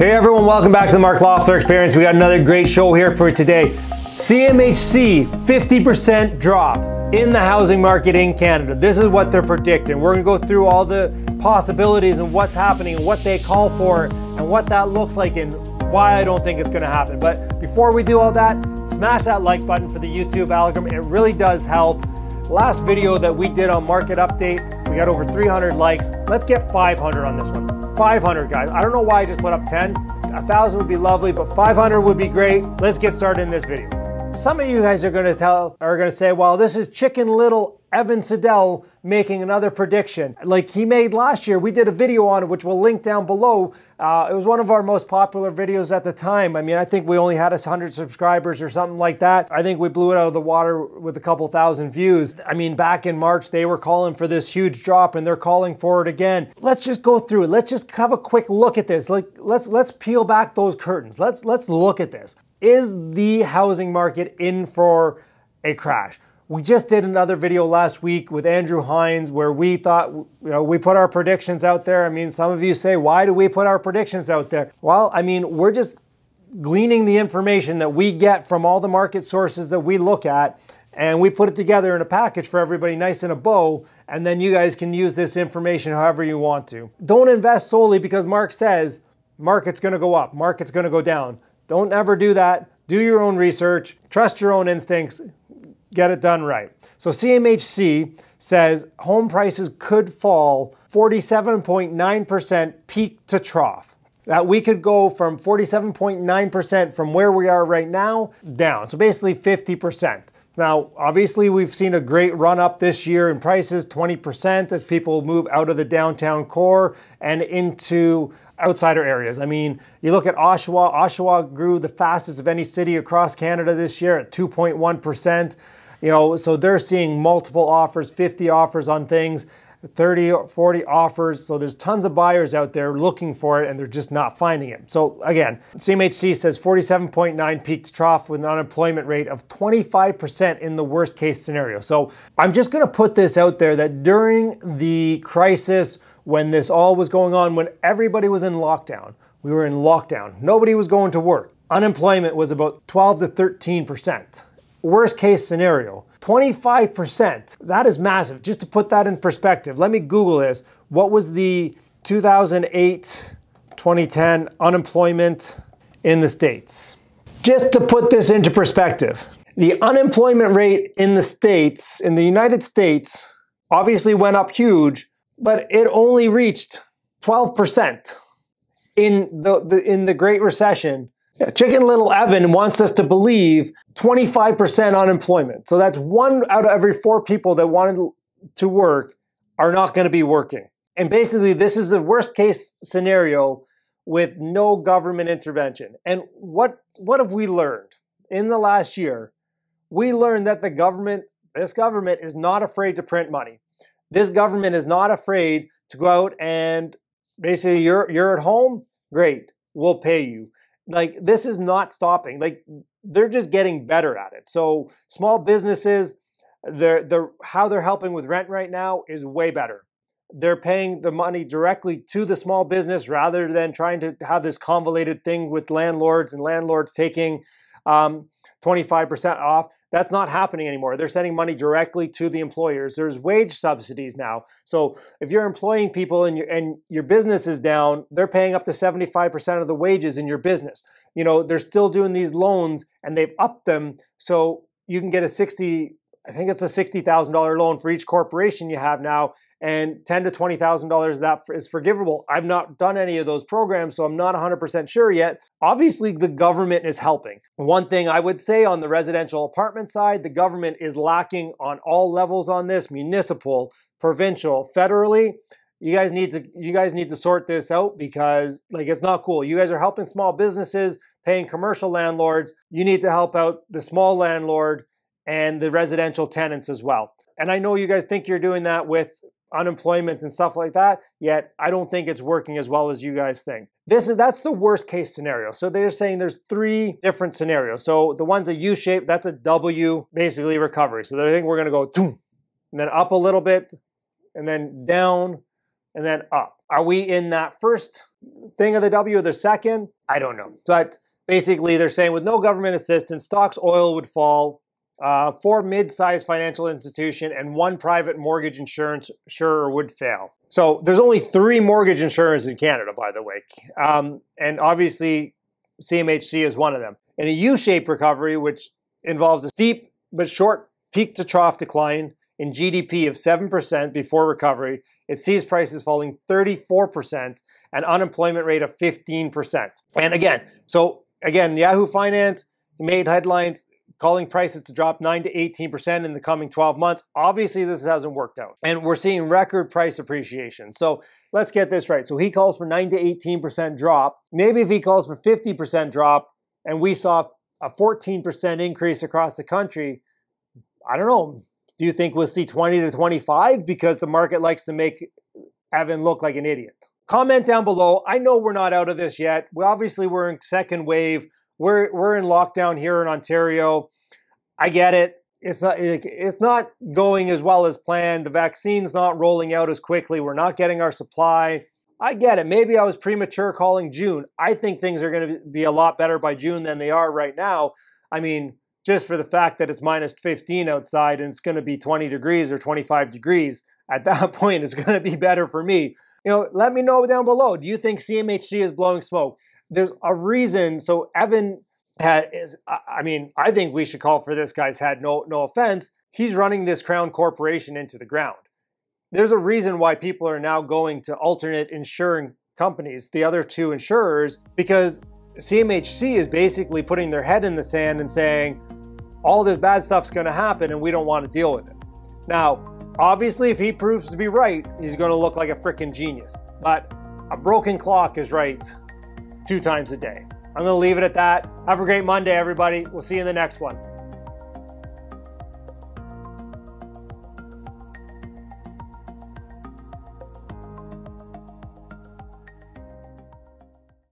Hey everyone, welcome back to the Mark Loeffler Experience. We got another great show here for today. CMHC 50% drop in the housing market in Canada. This is what they're predicting. We're gonna go through all the possibilities and what's happening and what they call for and what that looks like and why I don't think it's gonna happen. But before we do all that, smash that like button for the YouTube algorithm. It really does help. Last video that we did on market update, we got over 300 likes. Let's get 500 on this one. 500, guys. I don't know why I just put up 10. 1,000 would be lovely, but 500 would be great. Let's get started in this video. Some of you guys are gonna tell, are gonna say, well, this is Chicken Little Evan Siddell making another prediction like he made last year. We did a video on it, which we'll link down below. Uh, it was one of our most popular videos at the time. I mean, I think we only had 100 subscribers or something like that. I think we blew it out of the water with a couple thousand views. I mean, back in March, they were calling for this huge drop and they're calling for it again. Let's just go through it. Let's just have a quick look at this. Like, let's let's peel back those curtains. Let's let's look at this. Is the housing market in for a crash? We just did another video last week with Andrew Hines where we thought, you know, we put our predictions out there. I mean, some of you say, why do we put our predictions out there? Well, I mean, we're just gleaning the information that we get from all the market sources that we look at and we put it together in a package for everybody nice in a bow and then you guys can use this information however you want to. Don't invest solely because Mark says market's going to go up, market's going to go down. Don't ever do that. Do your own research, trust your own instincts, get it done right. So CMHC says home prices could fall 47.9% peak to trough. That we could go from 47.9% from where we are right now down. So basically 50%. Now, obviously, we've seen a great run up this year in prices, 20% as people move out of the downtown core and into outsider areas. I mean, you look at Oshawa, Oshawa grew the fastest of any city across Canada this year at 2.1%. You know, so they're seeing multiple offers, 50 offers on things, 30 or 40 offers. So there's tons of buyers out there looking for it and they're just not finding it. So again, CMHC says 47.9 peak to trough with an unemployment rate of 25% in the worst case scenario. So I'm just going to put this out there that during the crisis, when this all was going on, when everybody was in lockdown. We were in lockdown. Nobody was going to work. Unemployment was about 12 to 13%. Worst case scenario, 25%. That is massive. Just to put that in perspective, let me Google this. What was the 2008 2010 unemployment in the States? Just to put this into perspective, the unemployment rate in the States, in the United States, obviously went up huge but it only reached 12% in the, the, in the Great Recession. Chicken Little Evan wants us to believe 25% unemployment. So that's one out of every four people that wanted to work are not going to be working. And basically, this is the worst case scenario with no government intervention. And what what have we learned in the last year? We learned that the government, this government, is not afraid to print money. This government is not afraid to go out and basically you're you're at home, great, we'll pay you. Like this is not stopping. Like they're just getting better at it. So small businesses, they're, they're how they're helping with rent right now is way better. They're paying the money directly to the small business rather than trying to have this convoluted thing with landlords and landlords taking um, 25% off. That's not happening anymore. They're sending money directly to the employers. There's wage subsidies now. So if you're employing people and your and your business is down, they're paying up to 75% of the wages in your business. You know, they're still doing these loans and they've upped them so you can get a 60 I think it's a $60,000 loan for each corporation you have now and ten to twenty thousand dollars that is forgivable. I've not done any of those programs, so I'm not 100% sure yet. Obviously, the government is helping. One thing I would say on the residential apartment side, the government is lacking on all levels on this: municipal, provincial, federally. You guys need to you guys need to sort this out because like it's not cool. You guys are helping small businesses, paying commercial landlords. You need to help out the small landlord and the residential tenants as well. And I know you guys think you're doing that with unemployment and stuff like that. Yet I don't think it's working as well as you guys think. This is that's the worst case scenario. So they're saying there's three different scenarios. So the one's a U shape, that's a W basically recovery. So they think we're gonna go Doom, and then up a little bit, and then down, and then up. Are we in that first thing of the W or the second? I don't know. But basically they're saying with no government assistance, stocks oil would fall uh, four mid-sized financial institution and one private mortgage insurance insurer would fail. So there's only three mortgage insurers in Canada, by the way, um, and obviously CMHC is one of them. In a U-shaped recovery, which involves a steep but short peak-to-trough decline in GDP of 7% before recovery, it sees prices falling 34% and unemployment rate of 15%. And again, so again, Yahoo Finance made headlines calling prices to drop 9 to 18% in the coming 12 months. Obviously, this hasn't worked out. And we're seeing record price appreciation. So let's get this right. So he calls for 9 to 18% drop. Maybe if he calls for 50% drop and we saw a 14% increase across the country, I don't know. Do you think we'll see 20 to 25 because the market likes to make Evan look like an idiot? Comment down below. I know we're not out of this yet. We obviously we're in second wave we're we're in lockdown here in Ontario. I get it. It's not it's not going as well as planned. The vaccine's not rolling out as quickly. We're not getting our supply. I get it. Maybe I was premature calling June. I think things are going to be a lot better by June than they are right now. I mean, just for the fact that it's minus 15 outside and it's going to be 20 degrees or 25 degrees, at that point, it's going to be better for me. You know, let me know down below. Do you think CMHC is blowing smoke? there's a reason. So Evan had is I mean, I think we should call for this guy's head. No, no offense. He's running this Crown Corporation into the ground. There's a reason why people are now going to alternate insuring companies, the other two insurers, because CMHC is basically putting their head in the sand and saying, all this bad stuff's gonna happen and we don't wanna deal with it. Now, obviously, if he proves to be right, he's gonna look like a freaking genius. But a broken clock is right two times a day. I'm going to leave it at that. Have a great Monday, everybody. We'll see you in the next one.